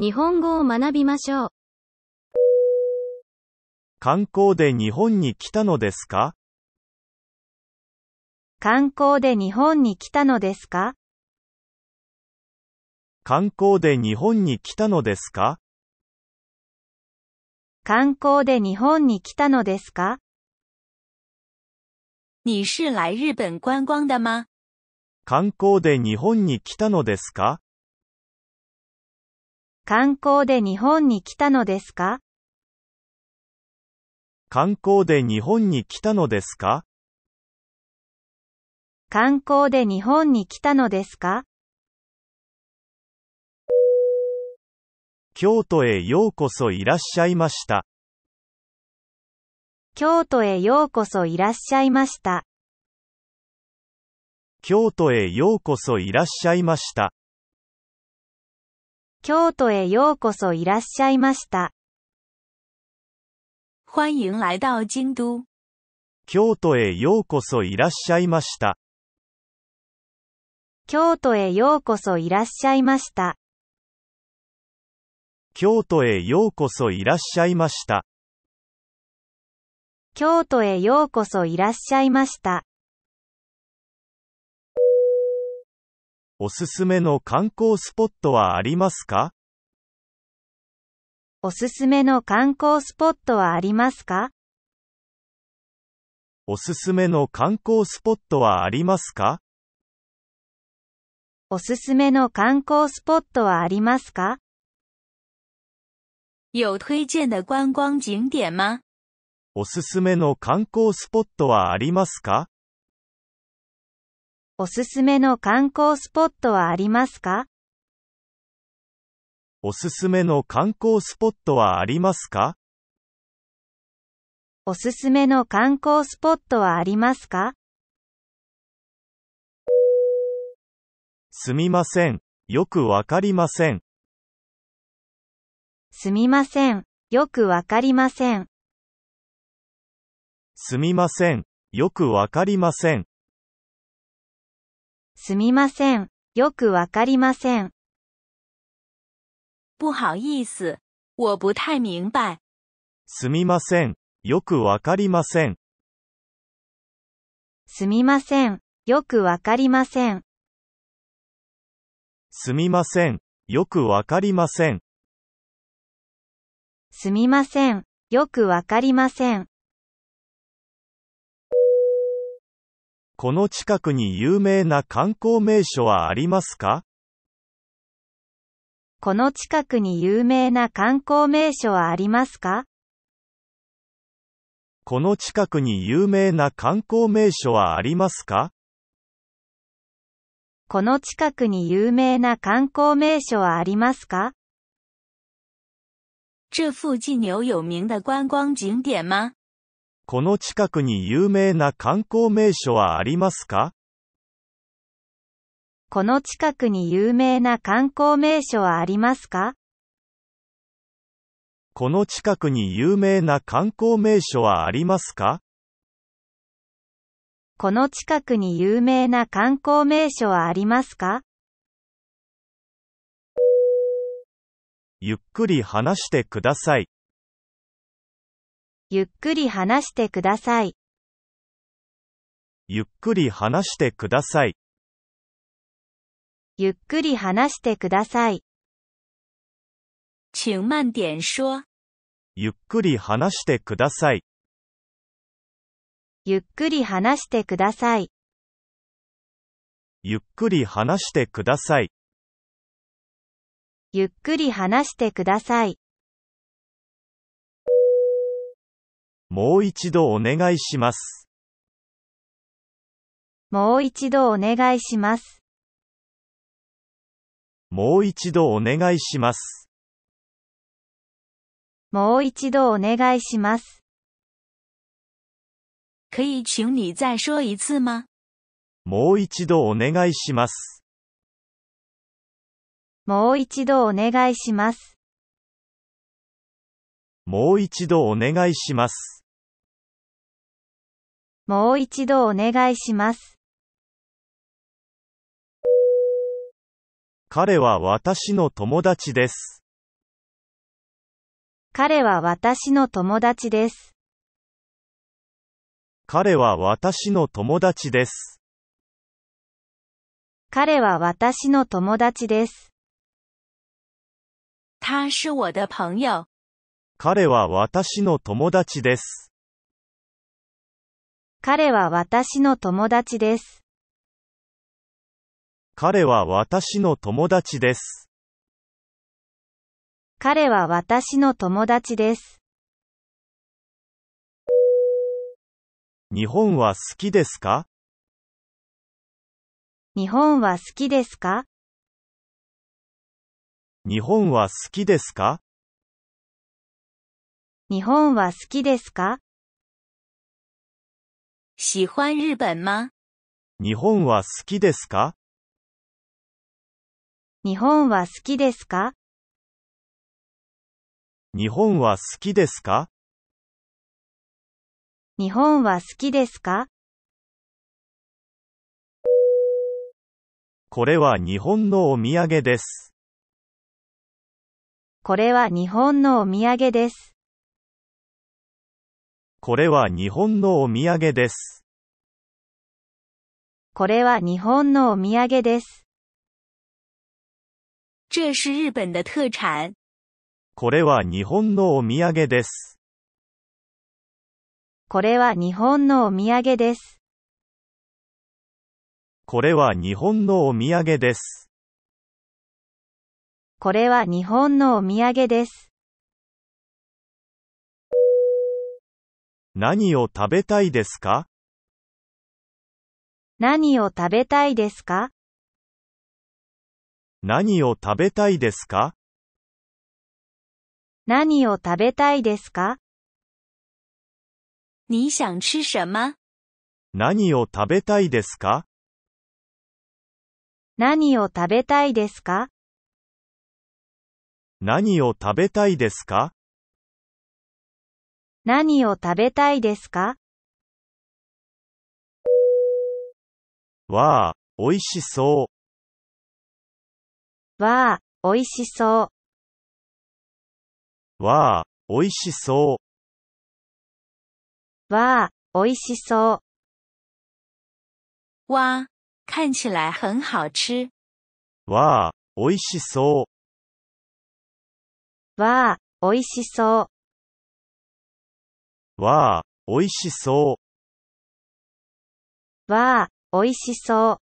日本語を学びましょう。観光で日本に来たのですか観光で日本に来たのですか観光で日本に来たのですか観光で日本に来たのですか你是来日本观光的吗観光で日本に来たのですか観光で日本に来たのですか観光で日本に来たのですか観光で日本に来たのですか京都へようこそいらっしゃいました。京都へようこそいらっしゃいました。京都へようこそいらっしゃいました。京都へようこそいらっしゃいました。欢迎来到京都。京都へようこそいらっしゃいました。京都へようこそいらっしゃいました。京都へようこそいらっしゃいました。京都へようこそいらっしゃいました。おすすめの観光スポットはありますかおすすめの観光スポットはありますかおすすめの観光スポットはありますかおすすめの観光スポットはありますか有推薦的观光景点吗おすすめの観光スポットはありますかおすすめの観光スポットはありますかおすすめの観光スポットはありますかおすすめの観光スポットはありますかすみません。よくわかりません。すみません。よくわかりません。すみません。よくわかりません。すみません。よくわかりません。不好意思。我不太明白。すみません。よくわかりません。すみません。よくわかりません。すみません。よくわかりません。すみません。よくわかりません。この近くに有名な観光名所はありますかこの近くに有名な観光名所はありますかこの近くに有名な観光名所はありますかこの近くに有名な観光名所はありますか这附近有有名的观光景点吗この近くに有名な観光名所はありますかこの近くに有名な観光名所はありますかこの近くに有名な観光名所はありますかこの近くに有名な観光名所はありますかゆっくり話してください。ゆっくり話してください。ゆっくり話してください。ゆっくり話してください。请慢点说。ゆっくり話してください。ゆっくり話してください。ゆっくり話してください。ゆっくり話してください。もう一度お願いします。もう一度お願いします。もう一度お願いします。もう一度お願いします。可以请你再说一次吗もう一度お願いします。もう一度お願いします。もう一度お願いします。もう一度お願いします。彼は私の友達です。彼は私の友達です。彼は私の友達です。彼は私の友達です。他是我的朋友。彼は私の友達です。彼は私の友達です。彼は私の友達です。彼は私の友達です。日本は好きですか日本は好きですか日本は好きですか日本は好きですか喜欢日本吗日本は好きですか日本は好きですか日本は好きですか日本は好きですかこれは日本のお土産です。これは日本のお土産です。これは日本のお土産です。これは日本のお土産です。这是日本的特产。これは日本のお土産です。これは日本のお土産です。これは日本のお土産です。これは日本のお土産です。何を食べたいですか何を食べたいですか何を食べたいですか何を食べたいですか你想吃什么何を食べたいですか何を食べたいですか何を食べたいですか何を食べたいですかわあ、美味しそう。わあ、美味しそう。わあ、美味しそう。わあ、美味しそう。わあ、看起来很好吃。わあ、美味しそう。わあ、美味しそう。わあ、美味しそう。わあ、美味しそう。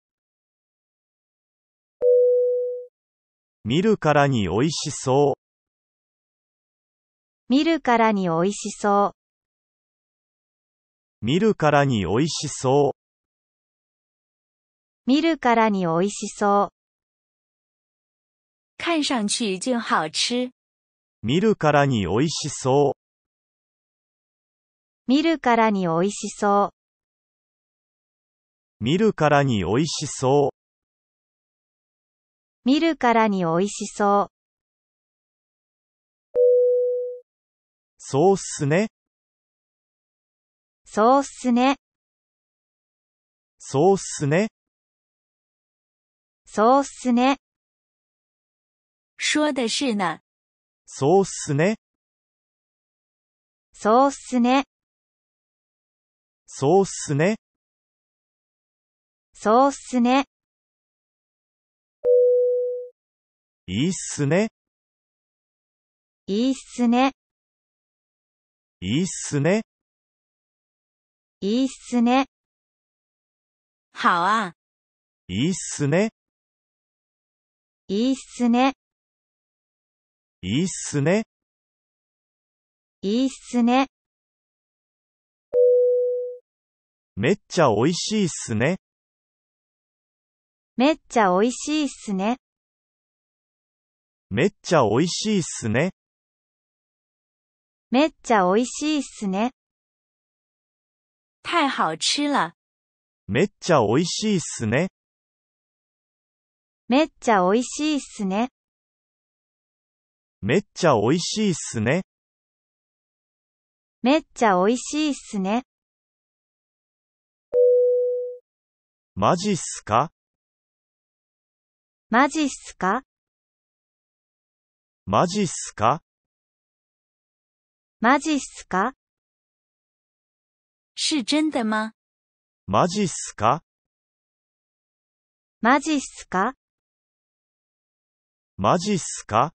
見るからに美味しそう。見るからに美味しそう。見るからに美味しそう。見るからに美味しそう。看上去就好吃。見るからに美味しそう。見るからに美味しそう。見るからに美味しそう。見るからに美味しそう。そうっすね。そうっすね。そうっすね。そうっすね。说的是呢。そうっすね。そうっすね。そうっすね。そうっすね。いいっすね。いいっすね。いいっすね。いいっすね。はあ。いいっすね。いいっすね。いいっすね。いいっすね。めっちゃ美味しいっすね。めっちゃ美味しいっすね。めっちゃ美味しいっすね。めっちゃ美味しいっすね。太好吃了。めっちゃ美味しいっすね。めっちゃ美味しいっすね。めっちゃ美味しいっすね。めっちゃ美味しいっすね。マジっすかマジっすかマジっすかマジっすか是真的吗マジっすかマジっすかマジっすか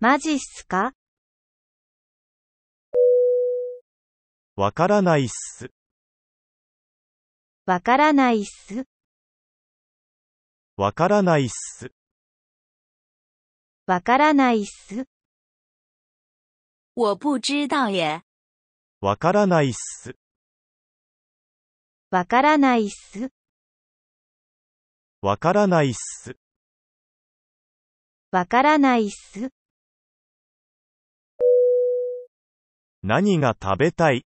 マジっすかわからないっす。わからないっす。わからないっす。わからないっす。我不知道耶。わからないっす。わからないっす。わからないっす。わからないっす。何が食べたい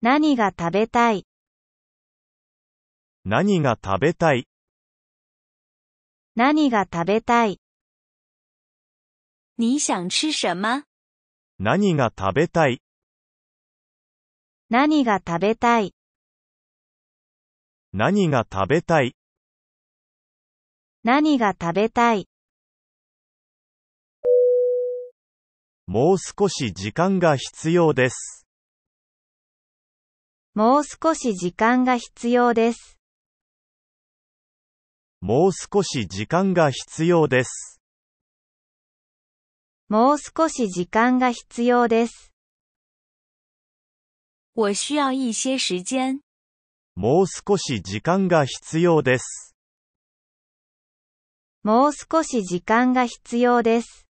何が食べたい何が食べたい何が食べたい你想吃什么何が食べたい何が食べたい何が食べたい何が食べたいもう少し時間が必要です。もう少し時間が必要です。もう少し時間が必要です。もう少し時間が必要です。我需要一些时间。もう少し時間が必要です。もう少し時間が必要です。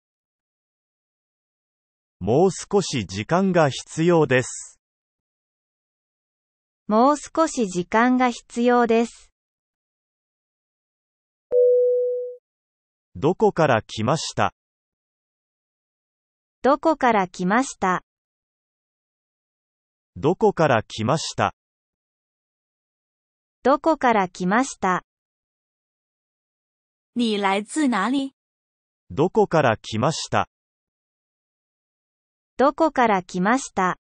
もう少し時間が必要です。もう少し時間が必要です。どこから来ましたどこから来ましたどこから来ましたどこから来ました你来自哪里どこから来ましたどこから来ました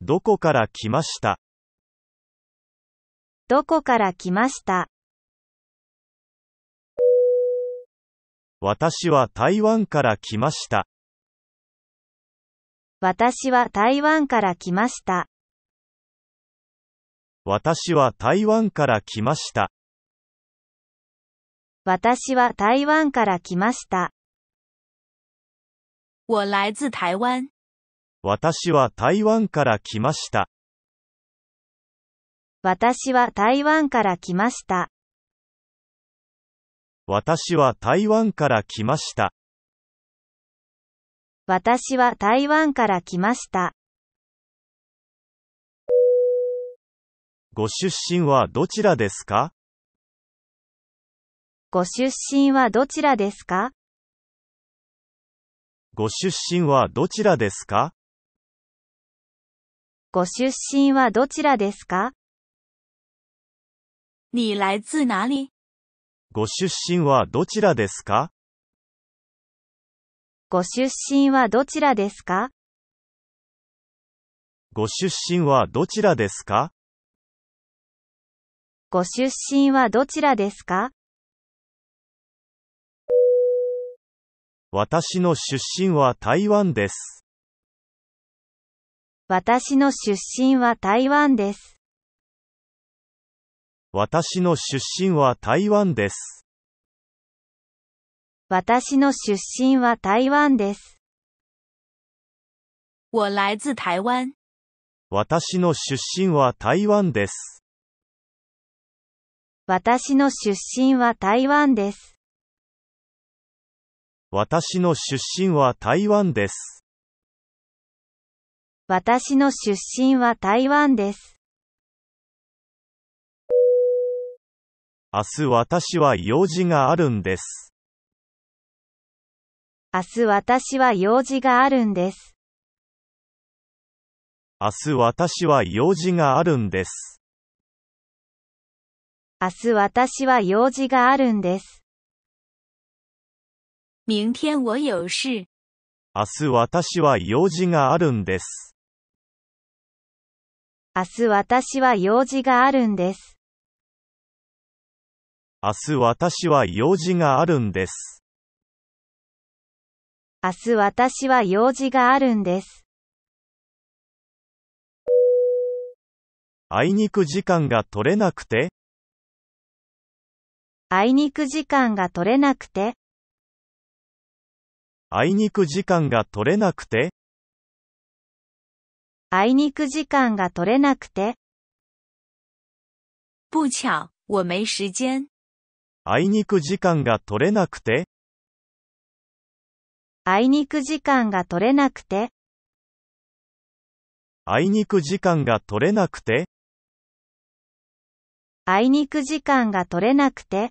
どこから来ましたどこから来ました私は台湾から来ました。私は台湾から来ました。私は台湾から来ました。私は台湾から来ました。我来自台湾。私は台湾から来ました。私は台湾から来ました。私は台湾から来ました。私は台湾から来ました。ご出身はどちらですかご出身はどちらですかご出身はどちらですかご出身はどちらですか你来自哪里ご出身はどちらですかご出身はどちらですかご出身はどちらですかご出身はどちらですか私の出身は台湾です。私の出身は台湾です。私の出身は台湾です。私の出身は台湾です。我来自台湾。私の出身は台湾です。私の出身は台湾です。私の出身は台湾です。私の出身は台湾です。明日私は用事があるんです。明日私は用事があるんです。明日私は用事があるんです。明日私は用事があるんです。明天我有事。明日私は用事があるんです。明日私は用事があるんです。明日私は用事があるんです。明日私は用事があるんです。あいにく時間が取れなくて。あいにく時間が取れなくて。あいにく時間が取れなくて。あいにく時間が取れなくて。不巧、我没时间。あいにく時間が取れなくて、あいにく時間が取れなくて、あいにく時間が取れなくて、あいにく時間が取れなくて、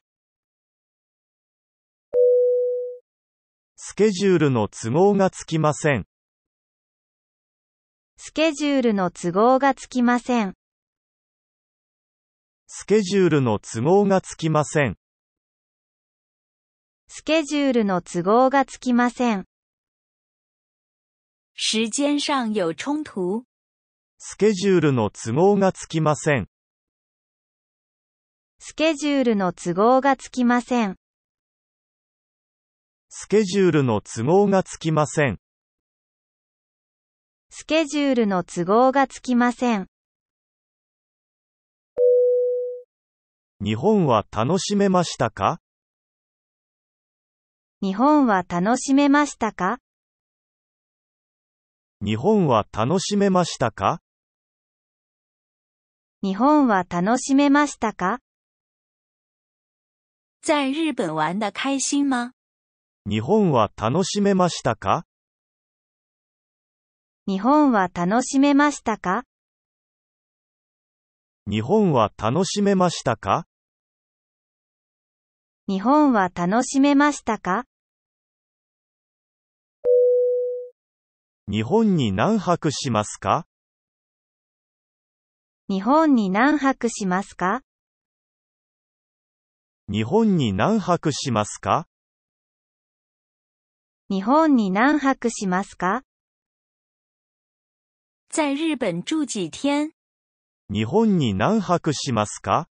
スケジュールの都合がつきません。スケジュールの都合がつきません。スケジュールの都合がつきません。スケジュールの都合がつきません。時間上有衝突。スケジュールの都合がつきません。スケジュールの都合がつきません。スケジュールの都合がつきません。スケジュールの都合がつきません。日本は楽しめましたか日本は楽しめましたか日本は楽しめましたか日本は楽しめましたか在日本玩的开心吗日本は楽しめましたか日本は楽しめましたか日本は楽しめましたか日本は楽しめましたか日本に何泊しますか日本に何泊しますか日本に何泊しますか日本に何泊しますか在日本住几天日本に何泊しますか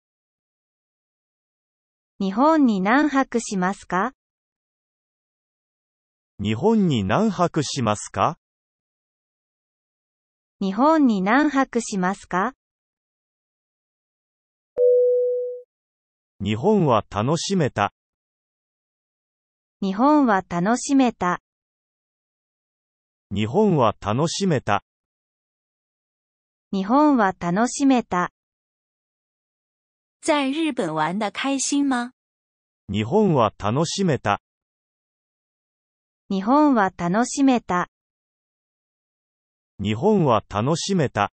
日本に何泊しますか日本に何泊しますか日本に何泊しますか日本は楽しめた。日本は楽しめた。日本は楽しめた。日本は楽しめた。在日本玩的开心吗日本は楽しめた。日本は楽しめた。日本は楽しめた。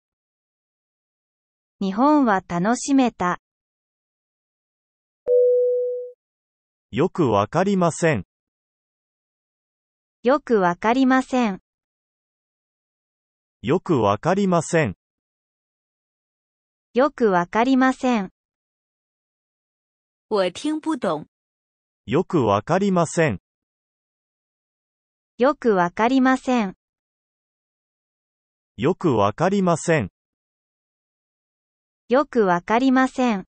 日本は楽しめた。よくわかりません。よくわかりません。よくわかりません。よくわかりません。我听不懂。よくわかりません。よくわかりません。よくわかりません。よくわかりません。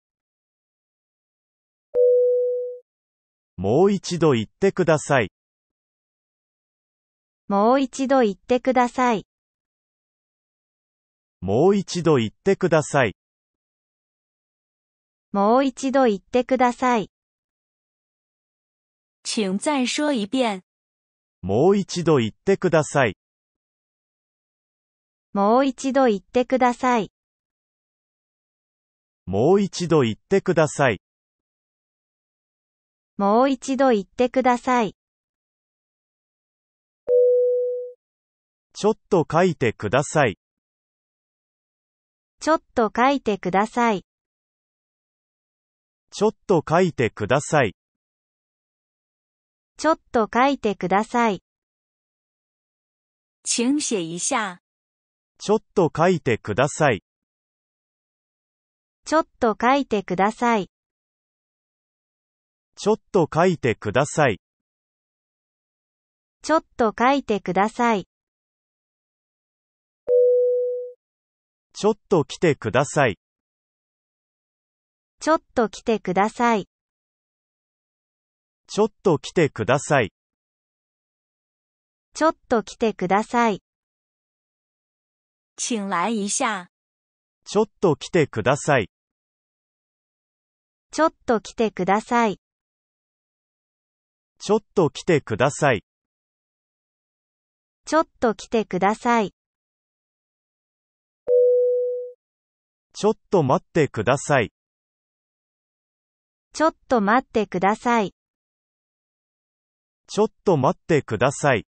もう一度言ってください。もう一度言ってください。もう一度言ってください。もう一度言ってください。请再说一遍。もう一度言ってください。もう一度言ってください。もう一度言ってください。もう一度言ってください。ちょっと書いてください。ちょっと書いてください。ちょっと書いてください。ちょっと書いてください。请写一下。ちょっと書いてください。ちょっと書いてください。ちょっと書いてください。ちょっと書いてください。ちょっと来てください。ちょっと来てください。ちょっと来てください。ちょっと来てください。请来一下。ちょっと来てください。ちょっと来てください。ちょっと来てください。ちょっと来てください。ちょっと待ってください。ちょっと待ってください。ちょっと待ってください。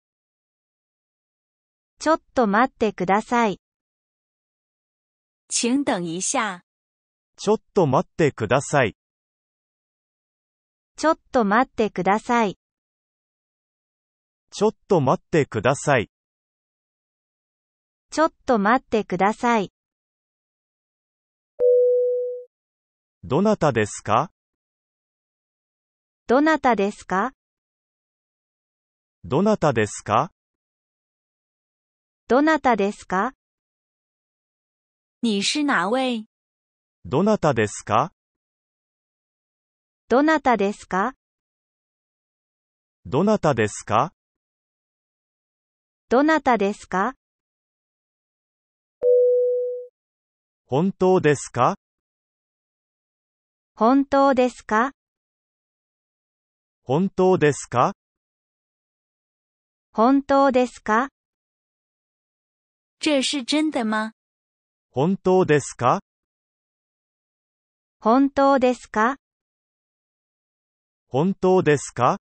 ちょっと待ってください。请等一下。ちょっと待ってください。ちょっと待ってください。ちょっと待ってください。ちょっと待ってください。どなたですかどなたですかどなたですかどなたですか你是哪位どなたですかどなたですかどなたですかどなたですか本当ですか本当ですか本当ですか本当ですか这是真的吗本当ですか本当ですか本当ですか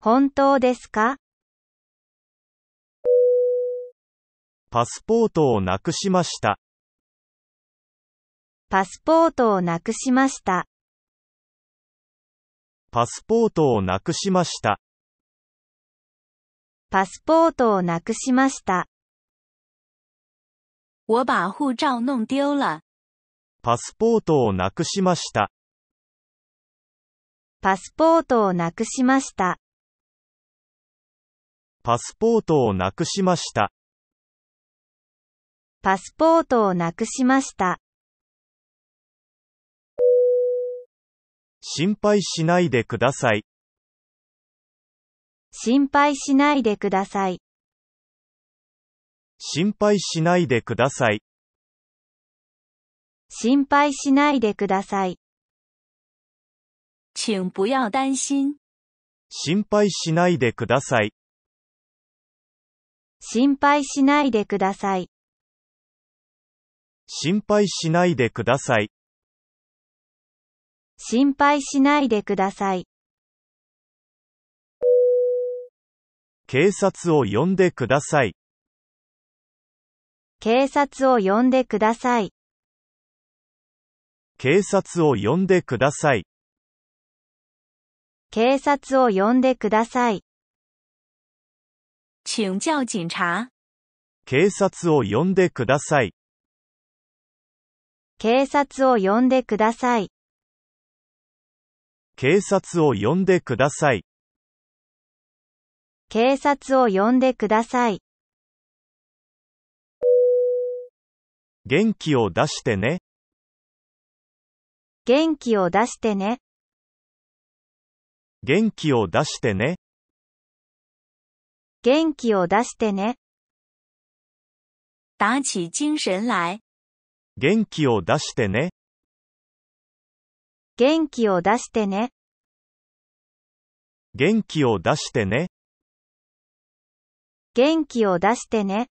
本当ですかパスポートをなくしました。パスポートをなくしました。パスポートをなくしました。パスポートをなくしました。我把护照弄丢了。パスポートをなくしました。パスポートをなくしました。パスポートをなくしました。パスポートをなくしました。心配しないでください。心配しないでください。心配しないでください。心配しないでください。请不要担心。心配しないでください。心配しないでください。心配しないでください。心配しないでください。警察を呼んでください。警察を呼んでください。警察を呼んでください。警察を呼んでください。请叫警察。警察を呼んでください。警察を呼んでください。警察を呼んでください。警察を呼んでください。元気を出してね。元気を出してね。元気を出してね。元気を出してね。打起精神来。元気を出してね。元気を出してね。元気を出してね。元気を出してね。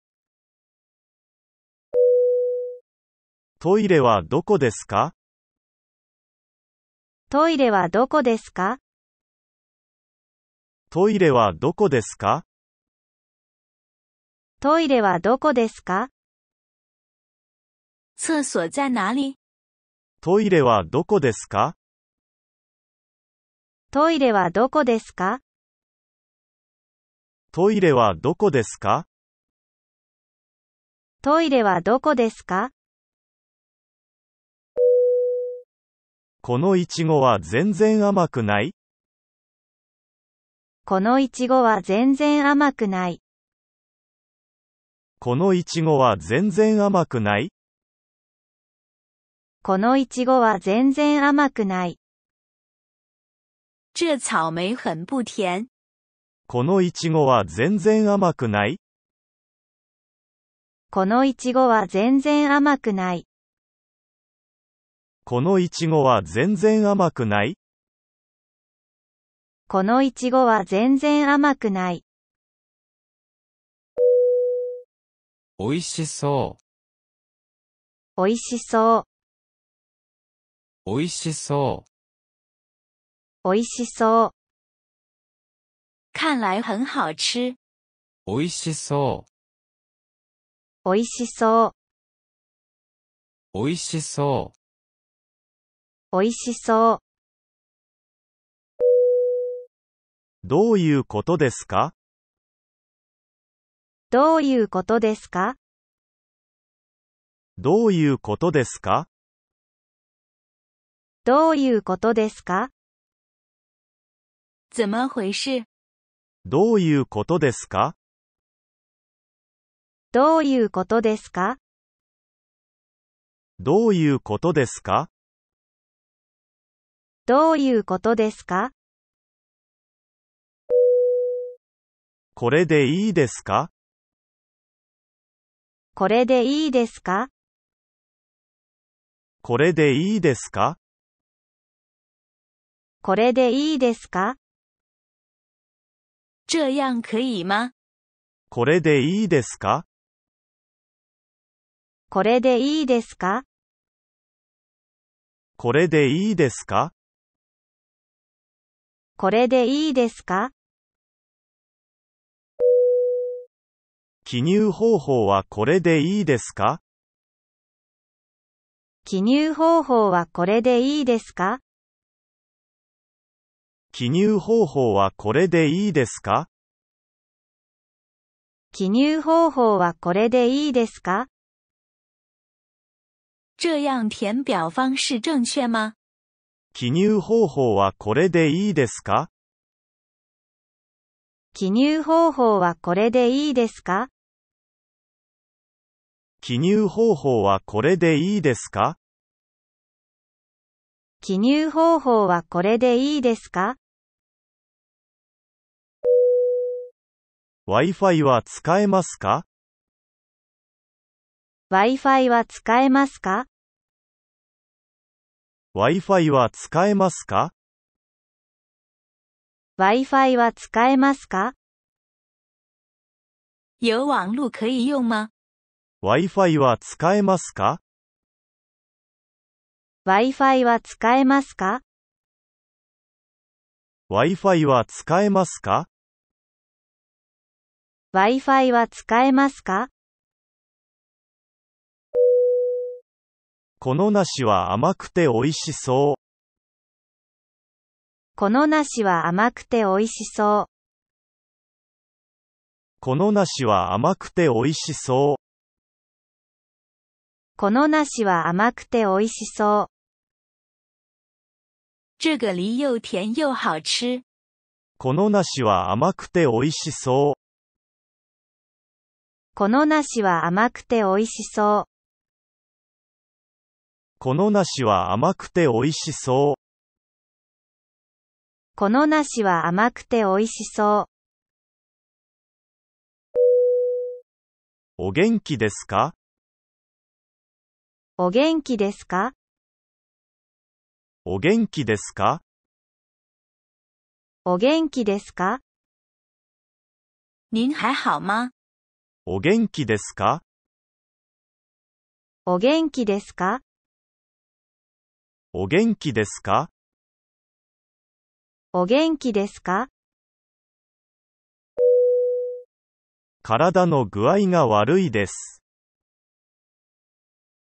トイレはどこですかトイレはどこですかトイレはどこですかトイレはどこですか厕所在哪里トイレはどこですかトイレはどこですかトイレはどこですかトイレはどこですかこのいちごは全然甘くないこのいちごは全然甘くない。このいちごは全然甘くないこのいちごは全然甘くない。这草莓很不甜。このいちごは全然甘くないこのいちごは全然甘くない。このいちごは全然甘くないこのいちごは全然甘くない。おいしそう。おいしそう。おいしそう。おいしそう。看来很好吃。おいしそう。おいしそう。おいしそう。美味しそう。どういうことですかどういうことですかどういうことですかどういうことですか怎么回事どういうことですかどういうことですかどういうことですかどういうことですかこれでいいですかこれでいいですかこれでいいですかこれでいいですか这样可以吗これでいいですかこれでいいですかこれでいいですかこれでいいですか記入方法はこれでいいですか記入方法はこれでいいですか記入方法はこれでいいですか記入方法はこれでいいですか这样填表方式正确吗記入方法はこれでいいですか記入方法はこれでいいですか記入方法はこれでいいですか記入方法はこれでいいですか ?Wi-Fi は使えますか ?Wi-Fi は使えますか Wi-Fi は使えますか ?Wi-Fi は使えますか有网路可以用吗 ?Wi-Fi は使えますか ?Wi-Fi は使えますか ?Wi-Fi は使えますか ?Wi-Fi は使えますかこの梨は甘くて美味しそう。この梨は甘くて美味しそう。この梨は甘くて美味しそう。この梨は甘くて美味しそう。这个梨又甜又好吃。この梨は甘くて美味しそう。この梨は甘くて美味しそう。この梨は甘くて美味しそう。この梨は甘くて美味しそう。お元気ですかお元気ですかお元気ですかお元気ですか您还好吗お元気ですかお元気ですかお元気ですかお元気ですか体の具合が悪いです。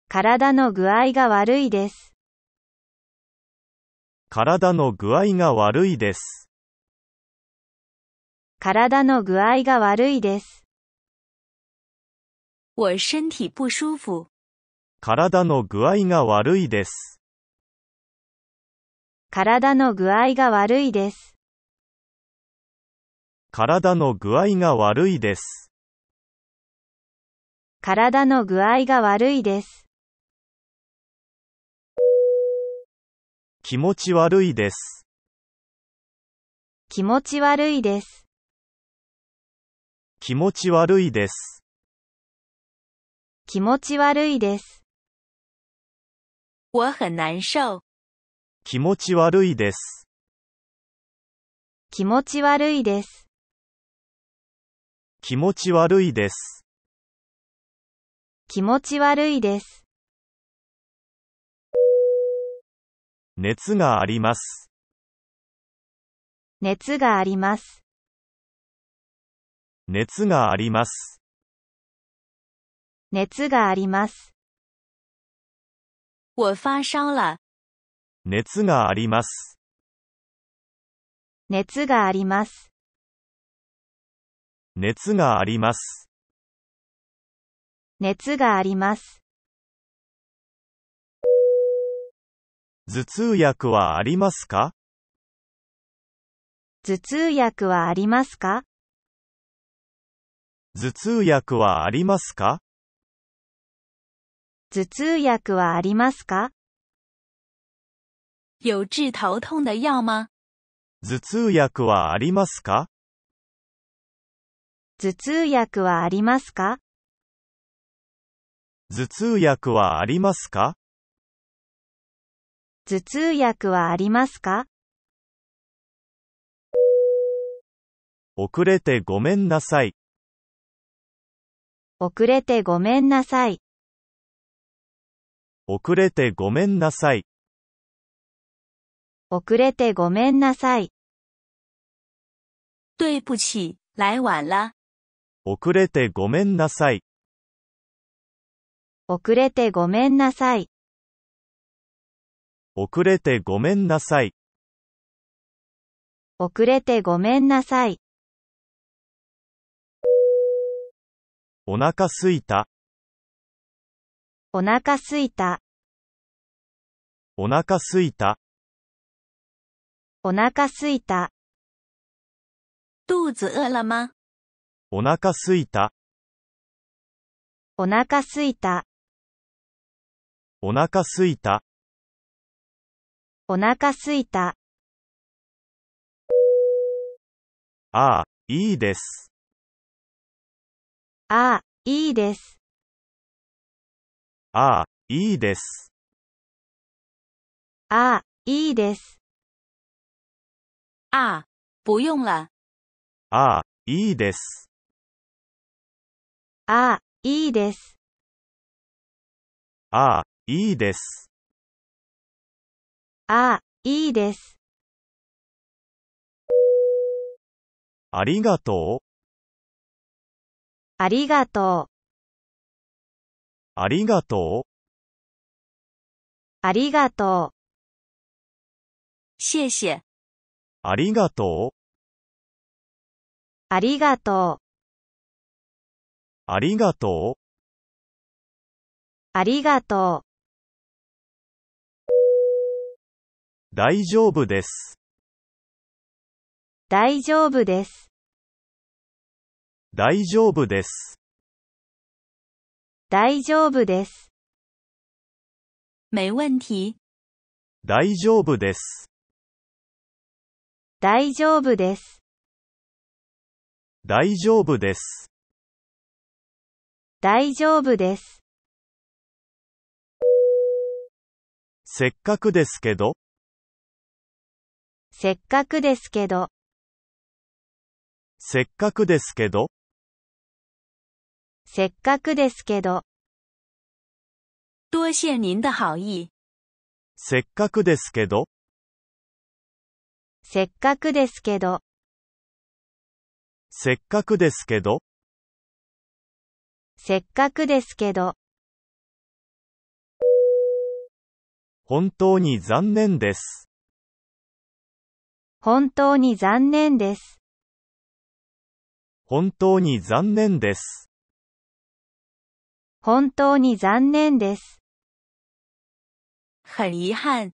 体の具合が悪いです。体の具合が悪いです。体の具合が悪いです。我身体不舒服。体の具合が悪いです。体の具合が悪いです。体の具合が悪いです。体の具合が悪いです。気持ち悪いです。気持ち悪いです。気持ち悪いです。気持ち悪いです。我很难受。気持ち悪いです。気持ち悪いです。気持ち悪いです。気持ち悪いです。熱があります。熱があります。熱があります。熱があります。我发烧了。熱があります。熱があります。熱があります。熱があります。頭痛薬はありますか頭痛薬はありますか頭痛薬はありますか頭痛薬はありますか有治頭痛的药吗頭痛薬はありますか頭痛薬はありますか頭痛薬はありますか頭痛薬はありますか遅れてごめんなさい。遅れてごめんなさい。遅れてごめんなさい。遅れてごめんなさい。对不起、来晚了。遅れてごめんなさい。遅れてごめんなさい。遅れてごめんなさい。遅れてごめんなさい。お腹すいた、お腹すいた。お腹すいた。お腹すいた。肚子饿了吗お腹すいた。お腹すいた。お腹すいた。お腹すいた。ああ、いいです。ああ、いいです。ああ、いいです。ああ、いいです。あ、不用了。ああ、いいです。ああ、いいです。ああ、いいです。ああ、いいです。ありがとう。ありがとう。ありがとう。ありがとう。谢谢。ありがとう。ありがとう。ありがとう。ありがとう。大丈夫です。大丈夫です。大丈夫です。大丈夫です。没问题。大丈夫です。大丈夫です。大丈夫です。大丈夫です。せっかくですけど。せっかくですけど。せっかくですけど。せっかくですけど。多谢您的好意。せっかくですけど。せっかくですけど。せっかくですけど。せっかくですけど。本当に残念です。本当に残念です。本当に残念です。本当に残念です。很遺憾。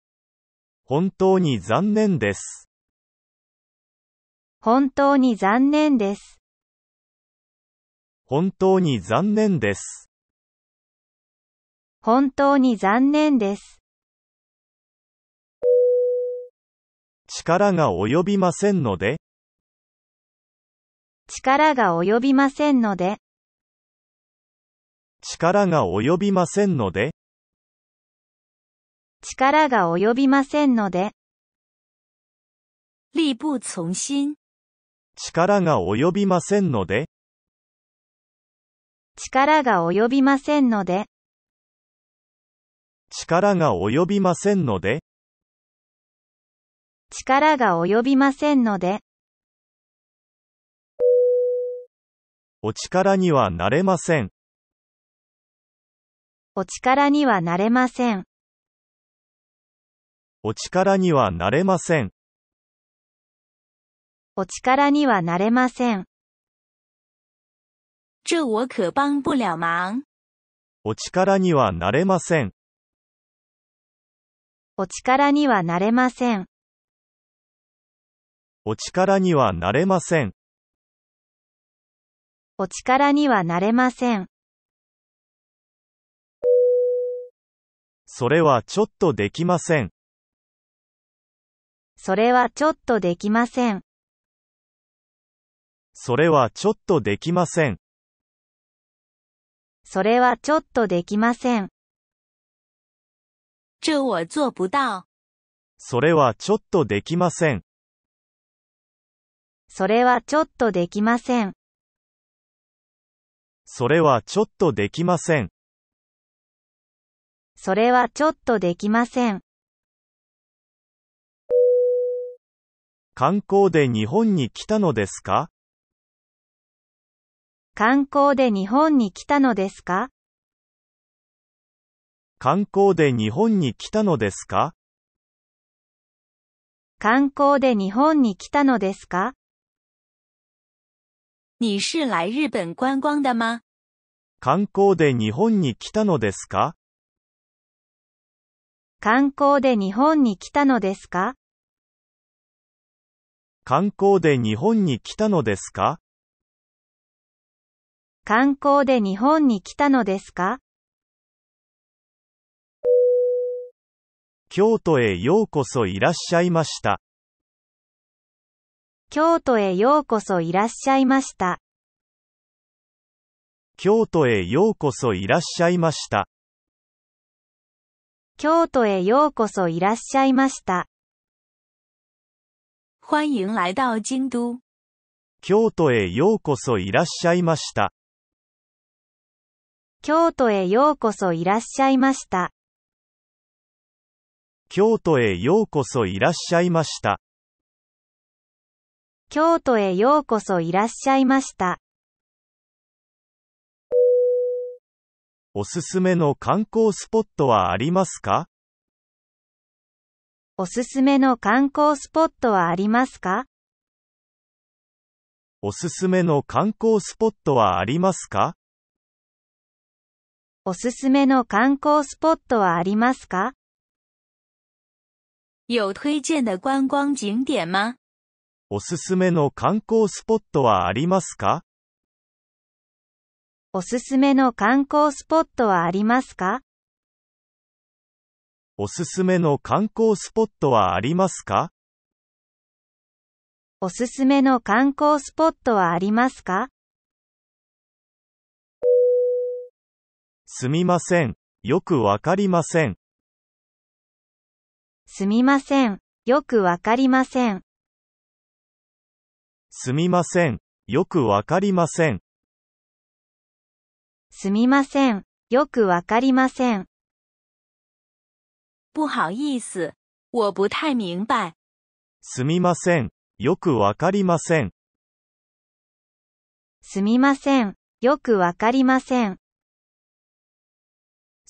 本当に残念です。本当に残念です。本当に残念です。本当に残念です。力が及びませんので力が及びませんので力が及びませんので力が及びませんので力不从心力が及びませんので、力が及びませんので、力が及びませんので、力が及びませんので、お力にはなれません、お力にはなれません。お力にはなれません。お力にはなれません。这我可帮不了忙。お力にはなれません。お力にはなれません。お力にはなれません。お力にはなれません。それはちょっとできません。それはちょっとできません。それはちょっとできません。それはちょっとできません。这我做不到。それはちょっとできません。それはちょっとできません。それはちょっとできません。それはちょっとできません。観光で日本に来たのですか観光で日本に来たのですか観光で日本に来たのですか観光で日本に来たのですか你是来日本观光的吗観光で日本に来たのですか観光で日本に来たのですか観光で日本に来たのですか観光で日本に来たのですか京都へようこそいらっしゃいました。京都へようこそいらっしゃいました。京都へようこそいらっしゃいました。京都へようこそいらっしゃいました。欢迎来到京都。京都へようこそいらっしゃいました。京都へようこそいらっしゃいました。京都へようこそいらっしゃいました。京都へようこそいらっしゃいました。おすすめの観光スポットはありますかおすすめの観光スポットはありますかおすすめの観光スポットはありますかおすすめの観光スポットはありますか有推薦的观光景点吗おすすめの観光スポットはありますかおすすめの観光スポットはありますかおすすめの観光スポットはありますかおすすめの観光スポットはありますかすみません。よくわかりません。すみません。よくわかりません。すみません。よくわかりません。すみません。よくわかりません。不好意思。我不太明白。すみません。よくわかりません。すみません。よくわかりません。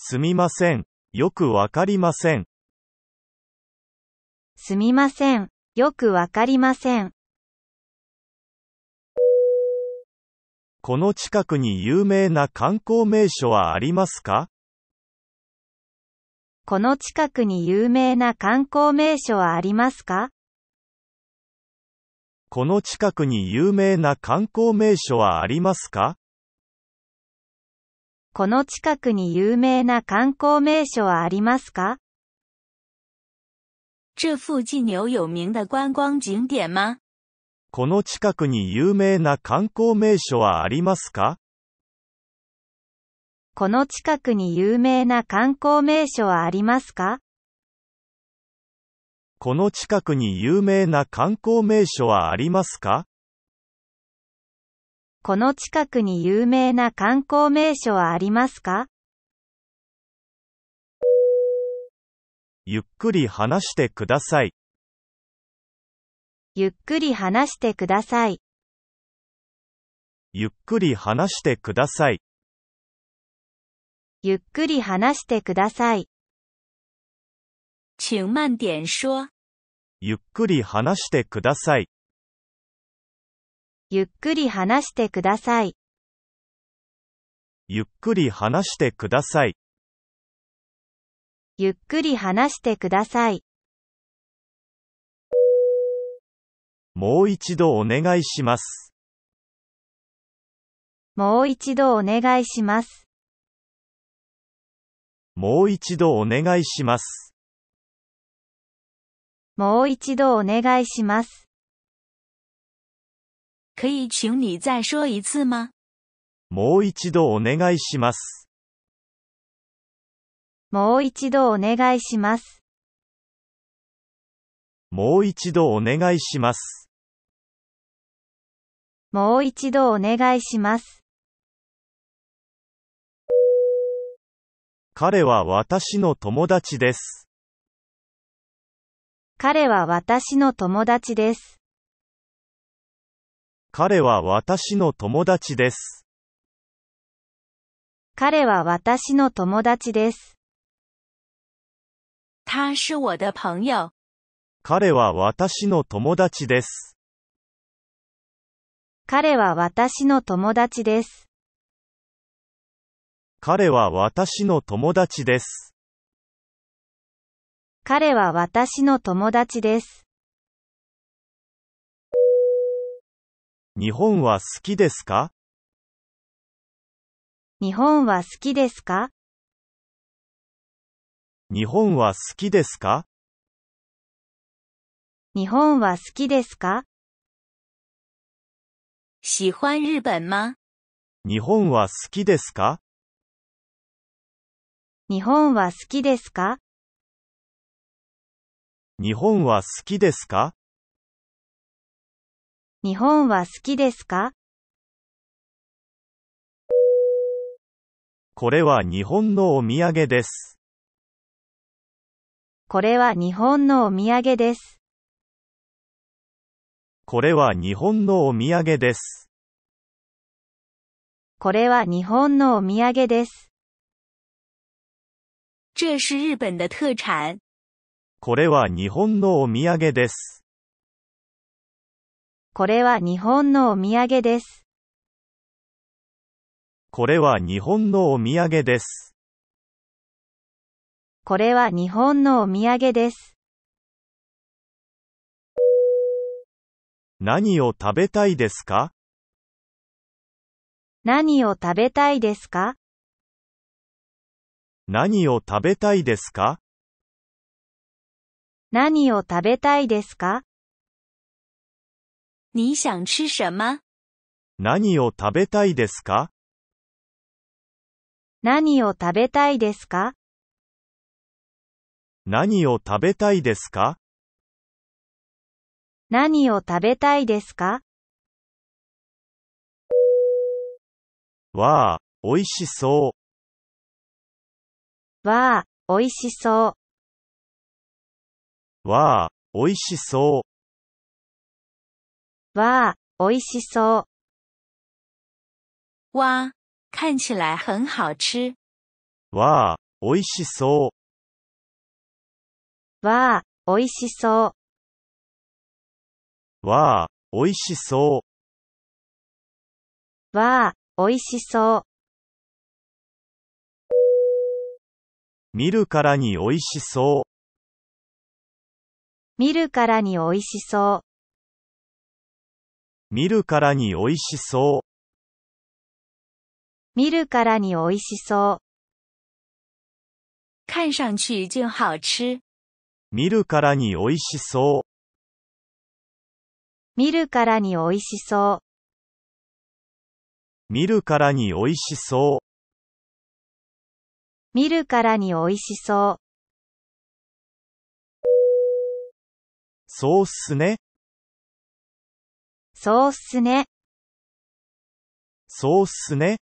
すみません。よくわかりません。すみません。よくわかりません。この近くに有名な観光名所はありますかこの近くに有名な観光名所はありますかこの近くに有名な観光名所はありますかこの近くに有名な観光名所はありますか这附近有有名的观光景点吗この近くに有名な観光名所はありますかこの近くに有名な観光名所はありますかこの近くに有名な観光名所はありますかこの近くに有名な観光名所はありますかゆっくり話してください。ゆっくり話してください。ゆっくり話してください。ゆっくり話してください。请慢点说。ゆっくり話してください。ゆっくり話してください。ゆっくり話してください。ゆっくり話してください。もう一度お願いします。もう一度お願いします。もう一度お願いします。もう一度お願いします。可以请你再说一次吗？もう一度お願いします。もう一度お願いします。もう一度お願いします。もう一度お願いします。彼は私の友達です。彼は私の友達です。彼は私の友達です。彼は私の友達です。他是我的朋友。彼は私の友達です。彼は私の友達です。彼は私の友達です。彼は私の友達です。日本は好きですか日本は好きですか日本は好きですか日本は好きですか喜欢日本吗日本は好きですか日本は好きですか日本は好きですか日本は好きですかこれは日本のお土産です。これは日本のお土産です。これは日本のお土産です。これは日本のお土産です。これは日本のお土産です。これは日本のお土産です。これは日本のお土産です。これは日本のお土産です。何を食べたいですか何を食べたいですか何を食べたいですか何を食べたいですか你想吃什么何を食べたいですか何を食べたいですか何を食べたいですか何を食べたいですかわあ、美味しそう。わあ、美味しそう。う。わあ、美味しそう。わあ、美味しそう。わあ、看起来很好吃。わあ、美味しそう。わあ、美味しそう。わあ、美味しそう。わあ、美味しそう。見るからに美味しそう。見るからに美味しそう。見るからに美味しそう。見るからに美味しそう。看上去就好吃。見るからに美味しそう。見るからに美味しそう。見るからに美味しそう。見るからに美味しそう。そうっすね。そうっすね。そうっすね。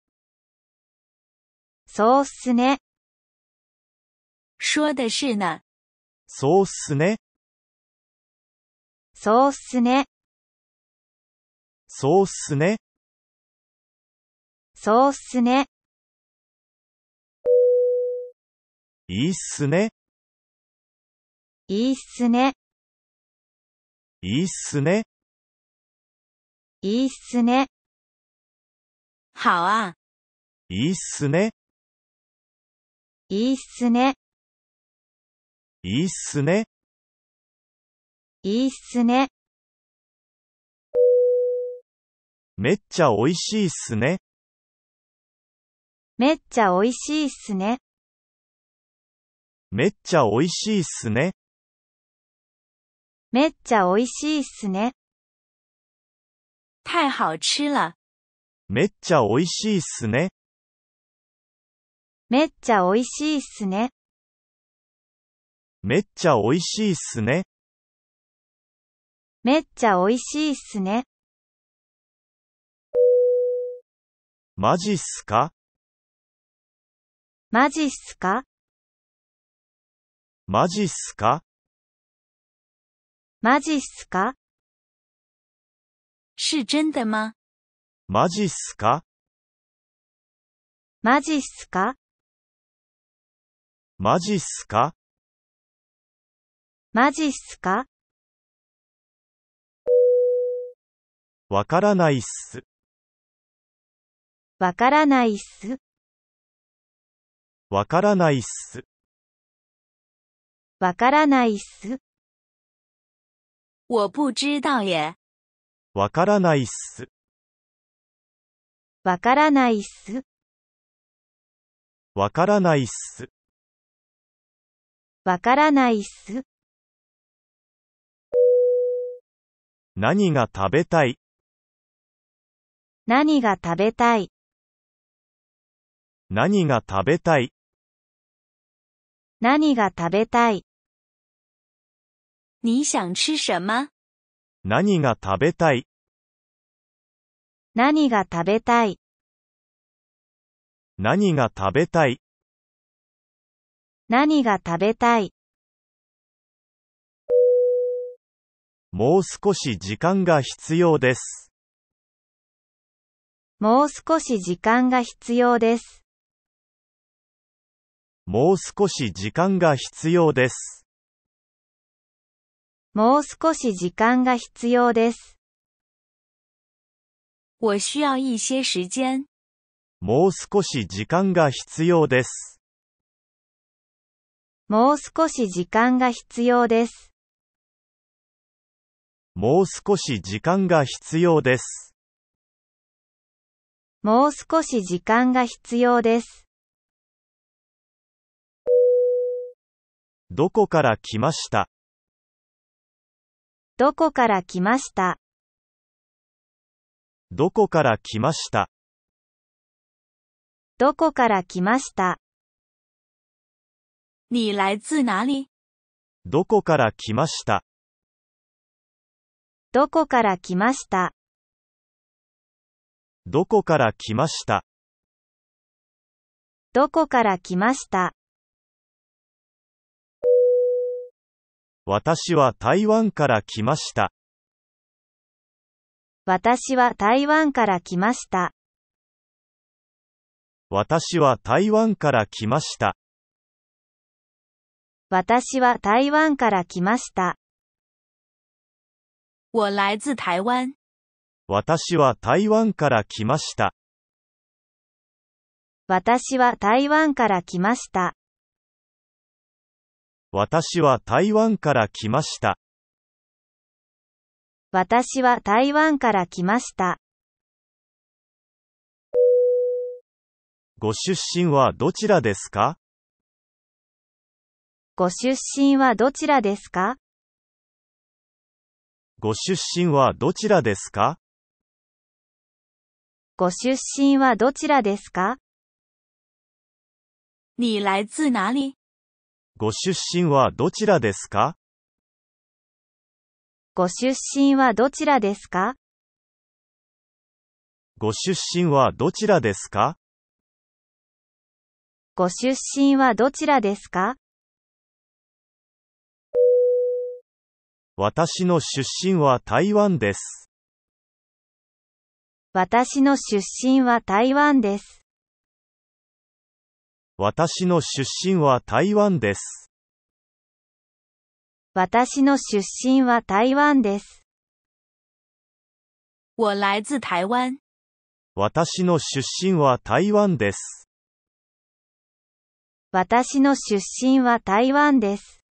そうっすね。说的是呢。そうっすね。そうっすね。そうっすね。そうっすね。いいっすね。いいっすね。いいっすね。いいっすね。はあ。いいっすね。いいっすね。いいっすね。いいっすね。めっちゃ美味しいっすね。めっちゃ美味しいっすね。めっちゃ美味しいっすね。めっちゃ美味しいっすね。太好吃了。めっちゃ美味しいっすね。めっちゃ美味しいっすね。めっちゃ美味しいっすね。めっちゃ美味しいっすね。マジっすかマジっすかマジっすかマジっすか是真的吗マジっすかマジっすかマジっすかマジっすかわからないっす。わからないっす。わからないっす。わからないっす。我不知道耶。わからないっす。わからないっす。わからないっす。わからないっす。何が食べたい何が食べたい何が食べたい何が食べたい你想吃什么何が食べたい何が食べたい何が食べたい何が食べたいもう少し時間が必要です。もう少し時間が必要です。もう少し時間が必要です。もう少し時間が必要です。我需要一些时间。もう少し時間が必要です。もう少し時間が必要です。もう少し時間が必要です。もう少し時間が必要です。どこから来ましたどこから来ましたどこから来ましたどこから来ました你来自哪里どこから来ましたどこから来ましたどこから来ましたどこから来ました私は台湾から来ました。私は台湾から来ました。私は台湾から来ました。私は台湾から来ました。我来自台湾。私は台湾から来ました。私は台湾から来ました。私は台湾から来ました。私は台湾から来ました。ご出身はどちらですかご出身はどちらですかご出身はどちらですかご出身はどちらですか你来自哪里ご出身はどちらですかご出身はどちらですかご出身はどちらですかご出身はどちらですか私の出身は台湾です。私の出身は台湾です。私の出身は台湾です。私の出身は台湾です。我来自台湾。私の出身は台湾です。私の出身は台湾です。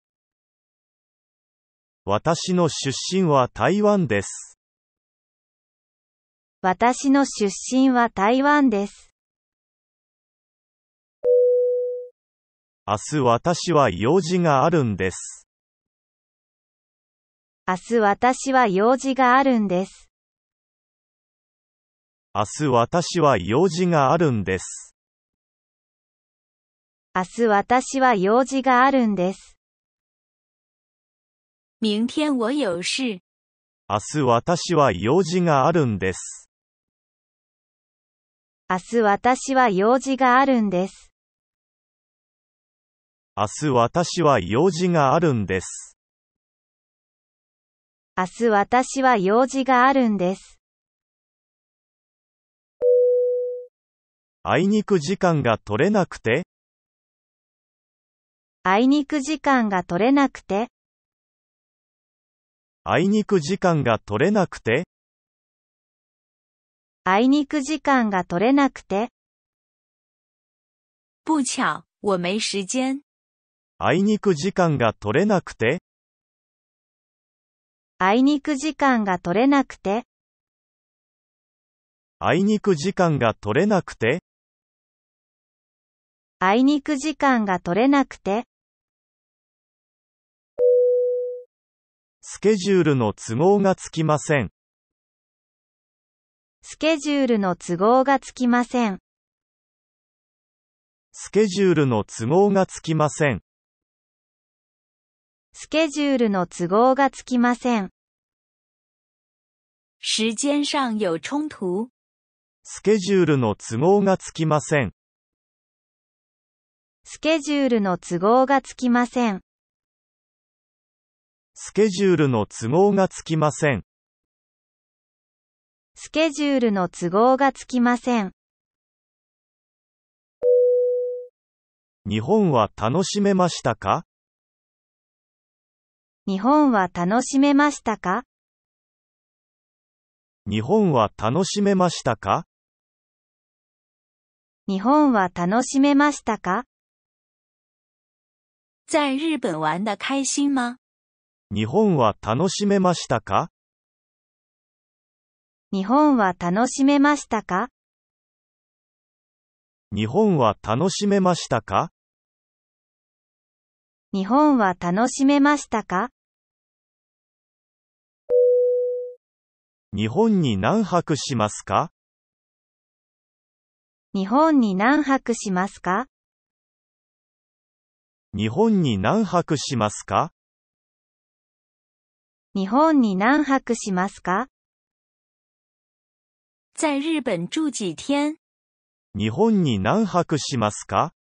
私の出身は台湾です。私の出身は台湾です。明日私は用事があるんです。明日私は用事があるんです。明日私は用事があるんです。明日私は用事があるんです。明天我有事。明日私は用事があるんです。明日私は用事があるんです。明日私は用事があるんです。明日私は用事があるんです。あいにく時間が取れなくて。あいにく時間が取れなくて。あいにく時間が取れなくて。あいにく時間が取れなくて。不巧、我没时间。あいにく時間が取れなくてあいにく時間が取れなくてあいにく時間が取れなくてあいにく時間が取れなくてスケジュールの都合がつきませんスケジュールの都合がつきませんスケジュールの都合がつきませんスケジュールの都合がつきません。時間上有冲突。スケジュールの都合がつきません。スケジュールの都合がつきません。スケジュールの都合がつきません。スケジュールの都合がつきません。日本は楽しめましたか日本は楽しめましたか日本は楽しめましたか日本は楽しめましたか在日本玩得開心吗日本は楽しめましたか日本は楽しめましたか日本は楽しめましたか日本は楽しめましたか日本に何泊しますか日本に何泊しますか日本に何泊しますか日本に何泊しますか在日本住几天日本に何泊しますか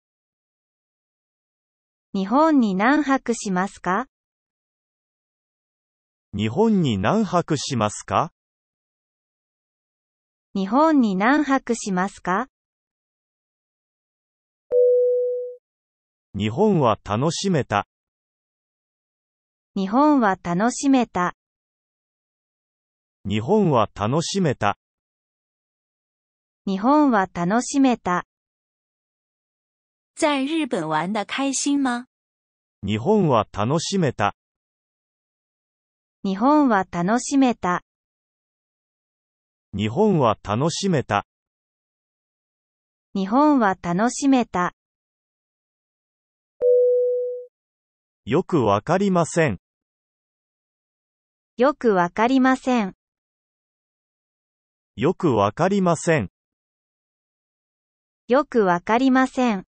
日本に何泊しますか日本に何泊しますか日本に何泊しますか日本は楽しめた。日本は楽しめた。日本は楽しめた。日本は楽しめた。在日本玩的开心吗日本は楽しめた。日本は楽しめた。日本は楽しめた。日本は楽しめた。よくわかりません。よくわかりません。よくわかりません。よくわかりません。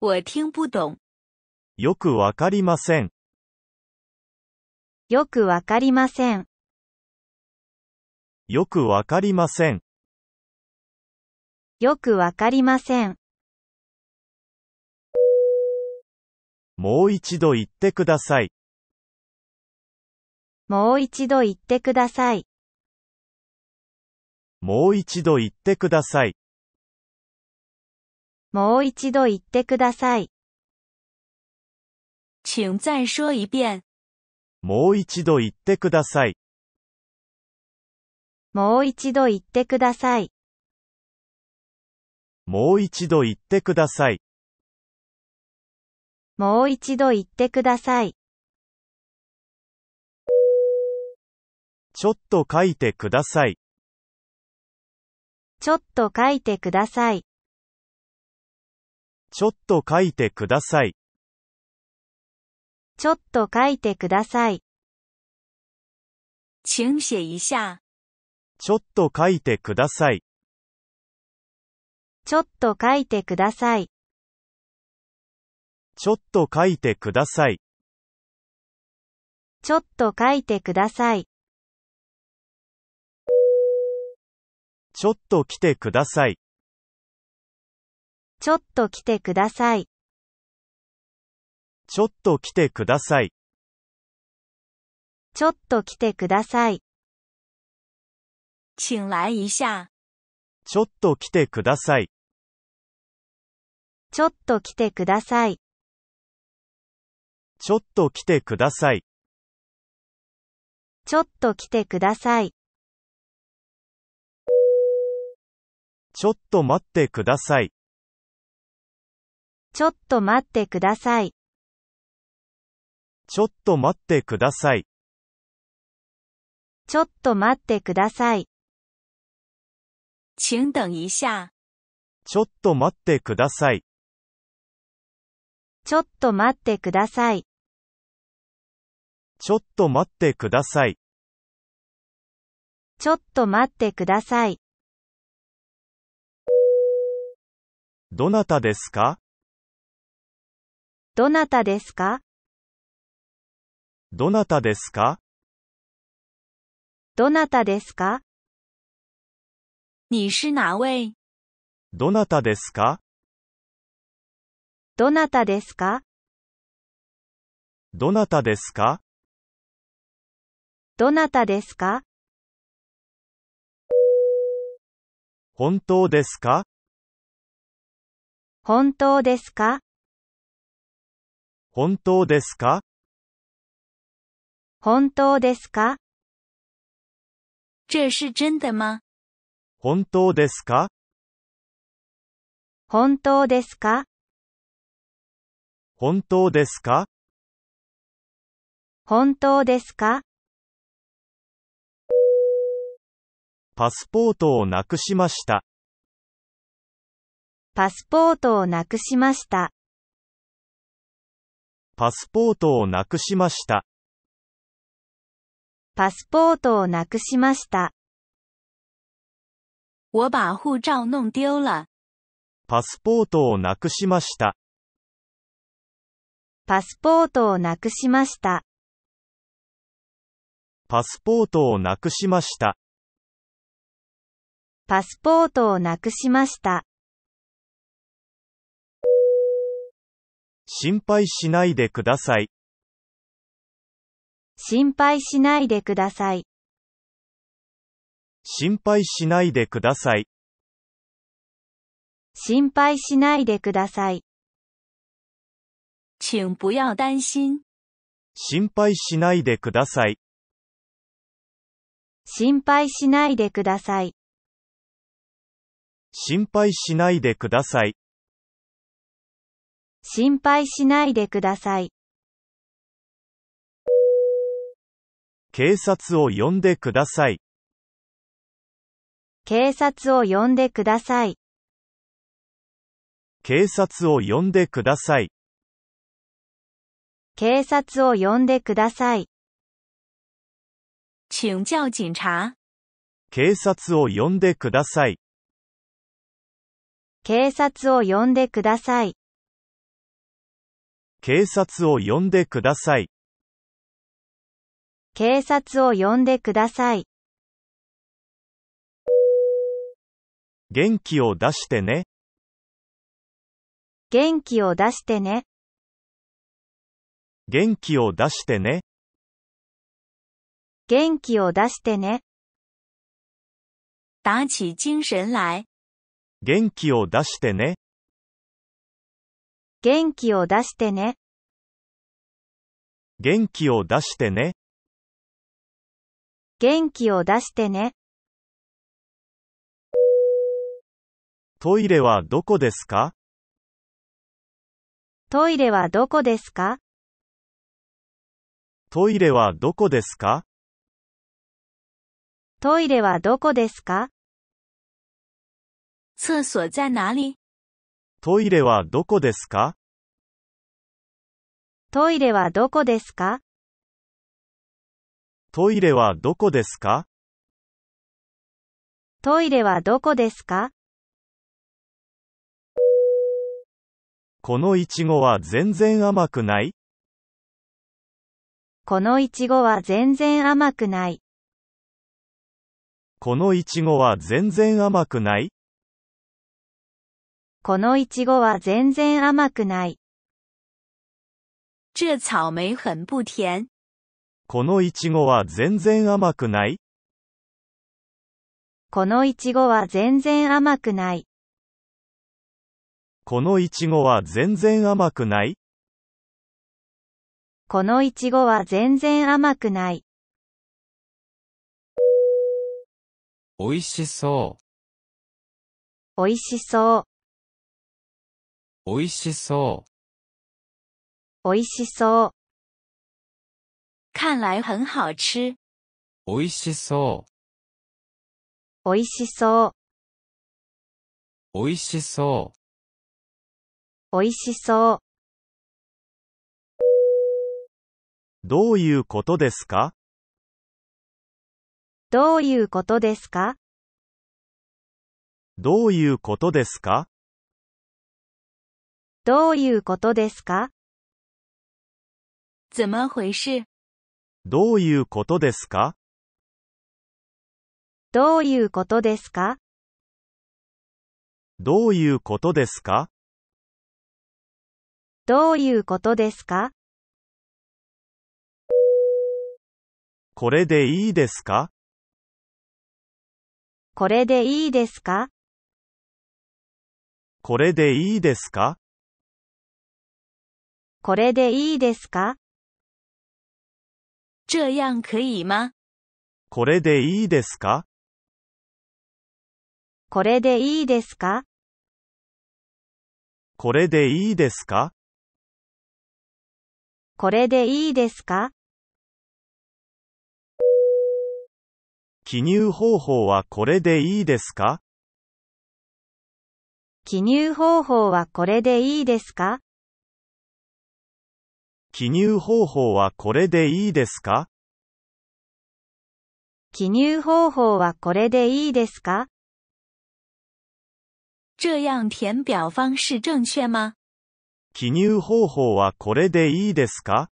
我听不懂。よくわかりません。よくわかりません。よくわかりません。よくわかりません。もう一度言ってください。もう一度言ってください。もう一度言ってください。もう一度言ってください。请再说一遍。もう一度言ってください。もう一度言ってください。もう一度言ってください。もう一度言ってください。ちょっと書いてください。ちょっと書いてください。ちょっと書いてください。ちょっと書いてください。请写一下。ちょっと書いてください。ちょっと書いてください。ちょっと書いてください。ちょっと書いてください。ちょっと来てください。ちょっと来てください。ちょっと来てください。ちょっと来てください。请来一下。ちょっと来てください。ちょっと来てください。ちょっと来てください。ちょっと来てください。ちょっと待ってください。ちょっと待ってください。ちょっと待ってください。ちょっと待ってください。请等一下。ちょっと待ってください。ちょっと待ってください。ちょっと待ってください。ちょっと待ってください。どなたですかどなたですかどなたですかどなたですか你是哪位どなたですかどなたですかどなたですかどなたですか本当ですか本当ですか本当ですか本当ですか这是真的吗本当ですか本当ですか本当ですか本当ですかパスポートをなくしました。パスポートをなくしました。パスポートをなくしました。パスポートをなくしました。我把护照弄丢了。パスポートをなくしました。パスポートをなくしました。パスポートをなくしました。パスポートをなくしました。心配しないでください。心配しないでください。心配しないでください。心配しないでください。请不要担心。心配しないでください。心配しないでください。心配しないでください。心配しないでください。警察を呼んでください。警察を呼んでください。警察を呼んでください。警察を呼んでください。请叫警察。警察を呼んでください。警察を呼んでください。警察を呼んでください。警察を呼んでください。元気を出してね。元気を出してね。元気を出してね。元気を出してね。打起精神来。元気を出してね。元気を出してね。元気を出してね。元気を出してね。トイレはどこですかトイレはどこですかトイレはどこですかトイレはどこですか厕所在哪里トイレはどこですかトイレはどこですかトイレはどこですかトイレはどこですかこのいちごは全然甘くないこのいちごは全然甘くない。このいちごは全然甘くないこのいちごは全然甘くない。这草莓很不甜。このいちごは全然甘くないこのいちごは全然甘くない。このいちごは全然甘くないこのいちごは全然甘くない。おいしそう。おいしそう。おいしそう。おいしそう。看来很好吃。おいしそう。おいしそう。おいしそう。美味しそう。どういうことですかどういうことですかどういうことですかどういうことですか怎么回事どういうことですかどういうことですかどういうことですかどういうことですかこれでいいですかこれでいいですかこれでいいですかこれでいいですか这样可以吗これでいいですかこれでいいですかこれでいいですかこれでいいですか記入方法はこれでいいですか記入方法はこれでいいですか記入方法はこれでいいですか記入方法はこれでいいですか这样填表方式正确吗記入方法はこれでいいですか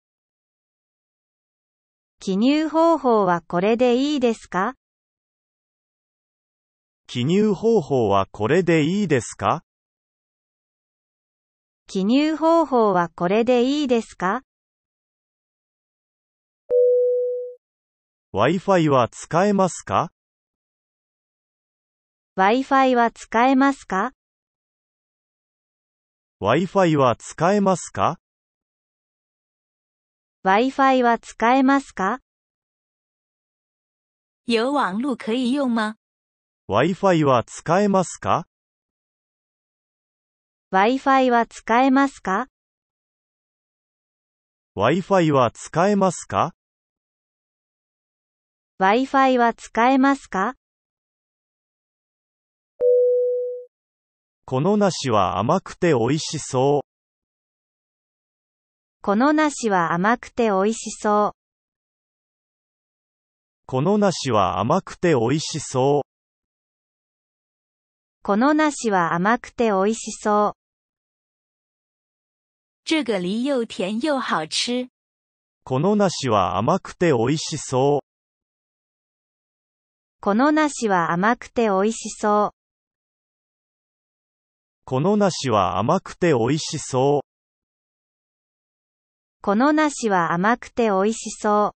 記入方法はこれでいいですか記入方法はこれでいいですか記入方法はこれでいいですか ?Wi-Fi は使えますか ?Wi-Fi は使えますか Wi-Fi は使えますか ?Wi-Fi は使えますか有网路可以用吗 ?Wi-Fi は使えますか ?Wi-Fi は使えますか ?Wi-Fi は使えますか ?Wi-Fi は使えますかこの梨は甘くて美味しそう。この梨は甘くて美味しそう。この梨は甘くて美味しそう。この梨は甘くて美味しそう。这个梨又甜又好吃。この梨は甘くて美味しそう。この梨は甘くて美味しそう。この梨は甘くて美味しそう。この梨は甘くて美味しそ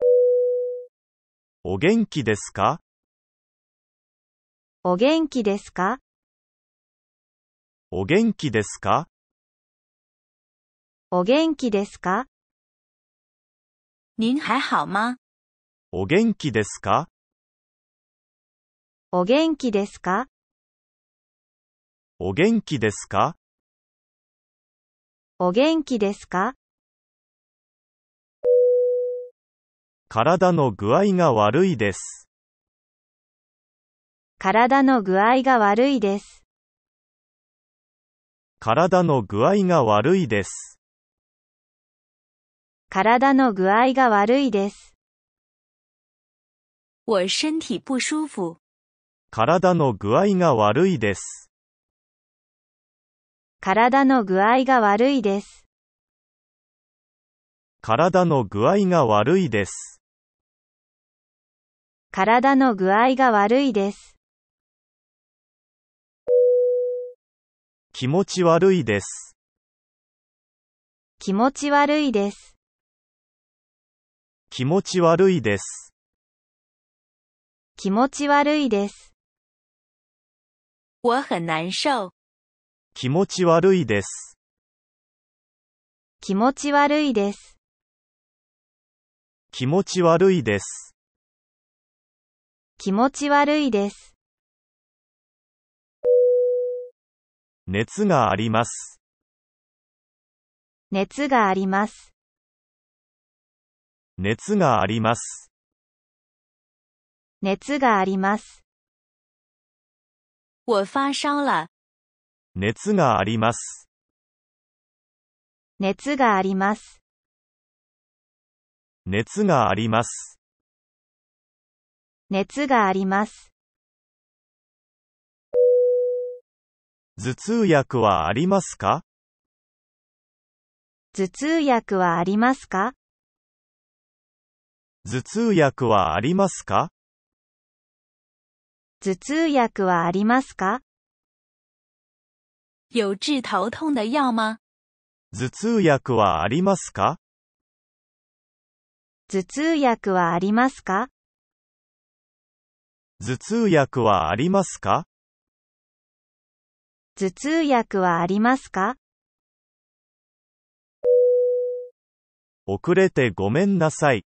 う。お元気ですかお元気ですかお元気ですかお元気ですか您还好吗お元気ですかお元気ですかお元気ですかお元気ですか体の具合が悪いです。体の具合が悪いです。体の具合が悪いです。体の具合が悪いです。我身体不舒服。体の具合が悪いです。体の具合が悪いです。体の具合が悪いです。体の具合が悪いです。気持ち悪いです。気持ち悪いです。気持ち悪いです。気持ち悪いです。我很难受。気持ち悪いです。気持ち悪いです。気持ち悪いです。気持ち悪いです。熱があります。熱があります。熱があります。熱があります。我发烧了。熱があります。熱があります。熱があります。熱があります。頭痛薬はありますか頭痛薬はありますか頭痛薬はありますか頭痛薬はありますか有治头痛的药吗頭痛薬はありますか頭痛薬はありますか頭痛薬はありますか頭痛薬はありますか遅れてごめんなさい。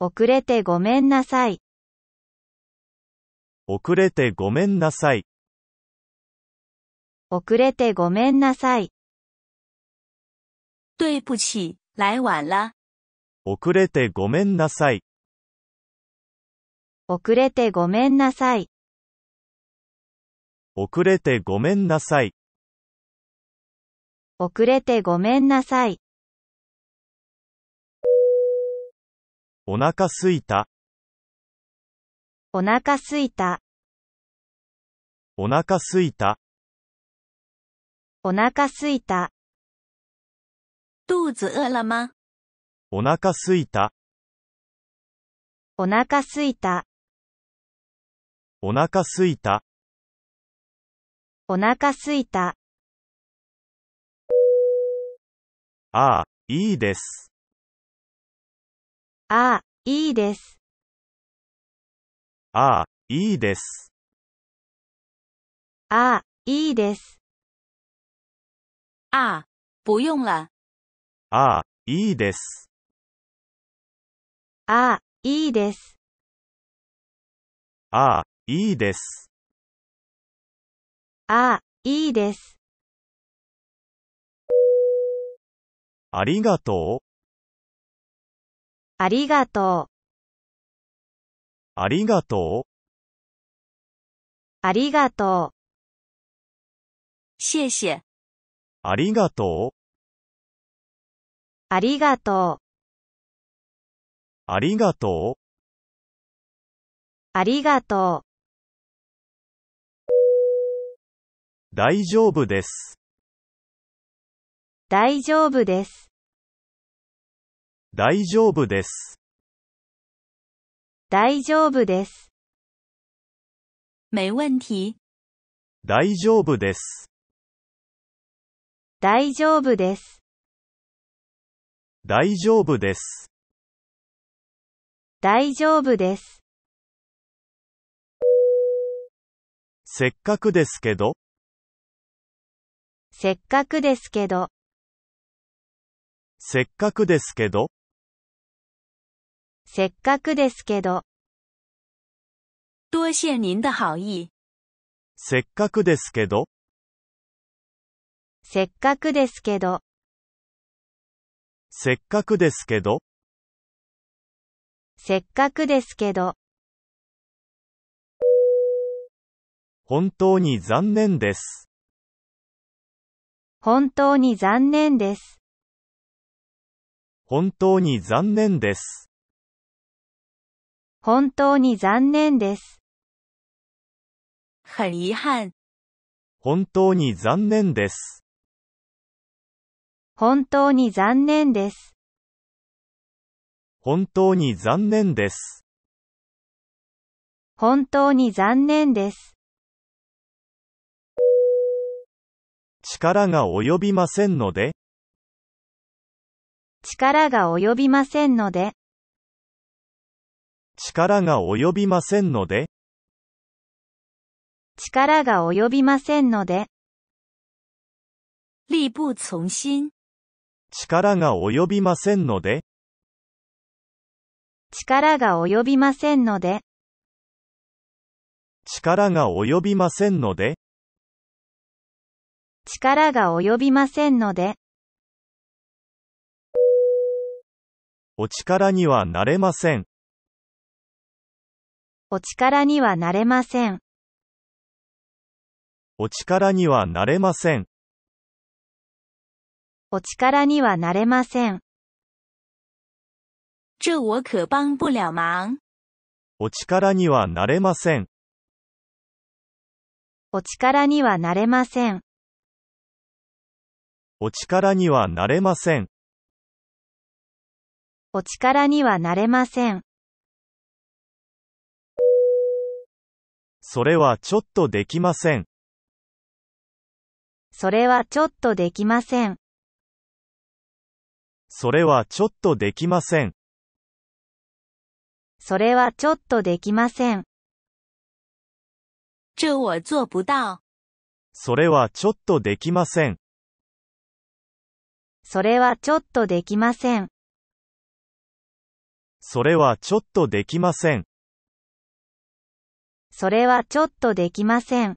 遅れてごめんなさい。遅れてごめんなさい。遅れてごめんなさい。对不起、来晚了。遅れてごめんなさい。遅れてごめんなさい。遅れてごめんなさい。遅れてごめんなさい。お腹すいた。お腹すいた。お腹すいた。お腹すいた。肚子饿了吗お腹すいた。お腹すいた。お腹すいた。お腹すいた。ああ、いいです。ああ、いいです。ああ、いいです。ああ、いいです。あ、不用了。ああ、いいです。ああ、いいです。ああ、いいです。ああ、いいです。ありがとう。ありがとう。ありがとう。ありがとう。谢谢。ありがとう、ありがとう、ありがとう、ありがとう、大丈夫です、大丈夫です、大丈夫です。大丈夫です。没问题。大丈夫です。大丈夫です。大丈夫です。大丈夫です。せっかくですけど。せっかくですけど。せっかくですけど。せっかくですけど。多谢您的好意。せっかくですけど。せっかくですけど、せっかくですけど、せっかくですけど、本当に残念です。本当に残念です。本当に残念です。本当に残念です。很遗憾。本当に残念です。本当に残念です。本当に残念です。本当に残念です。力が及びませんので力が及びませんので力が及びませんので力が及びませんので力不从心力が及びませんので、力が及びませんので、力が及びませんので、力が及びませんので、お力にはなれません、お力にはなれません。お力にはなれません。お力にはなれません。这我可帮不了忙。お力にはなれません。お力にはなれません。お力にはなれません。お力にはなれません。それはちょっとできません。それはちょっとできません。それはちょっとできません。それはちょっとできません。这我做不到。それはちょっとできません。それはちょっとできません。それはちょっとできません。それはちょっとできません。